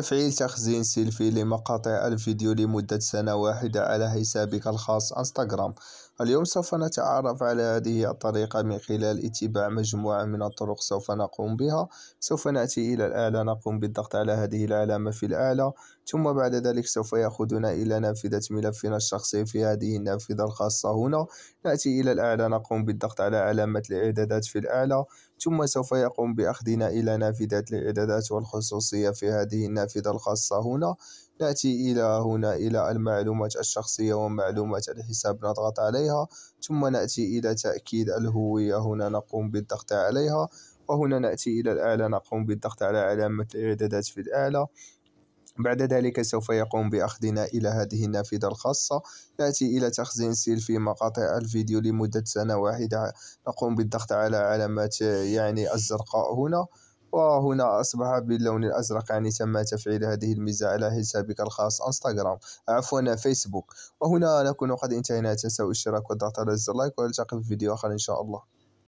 تفعيل تخزين سيلفي لمقاطع الفيديو لمدة سنة واحدة على حسابك الخاص انستغرام اليوم سوف نتعرف على هذه الطريقة من خلال اتباع مجموعة من الطرق سوف نقوم بها سوف نأتي إلى الأعلى نقوم بالضغط على هذه العلامة في الأعلى ثم بعد ذلك سوف يأخذنا إلى نافذة ملفنا الشخصي في هذه النافذة الخاصة هنا نأتي إلى الأعلى نقوم بالضغط على علامة الإعدادات في الأعلى ثم سوف يقوم بأخذنا إلى نافذة الإعدادات والخصوصية في هذه النافذة النافذة الخاصة هنا نأتي إلى هنا إلى المعلومات الشخصية ومعلومات الحساب نضغط عليها ثم نأتي إلى تأكيد الهوية هنا نقوم بالضغط عليها وهنا نأتي إلى الأعلى نقوم بالضغط على علامة الإعدادات في الأعلى بعد ذلك سوف يقوم بأخذنا إلى هذه النافذة الخاصة نأتي إلى تخزين سيلفي مقاطع الفيديو لمدة سنة واحدة نقوم بالضغط على علامة يعني الزرقاء هنا وهنا أصبح باللون الأزرق يعني تم تفعيل هذه الميزة على حسابك الخاص انستغرام عفوا فيسبوك وهنا نكون قد انتهينا تنسوا الاشتراك والضغط على زر لايك ونلتقي في فيديو آخر إن شاء الله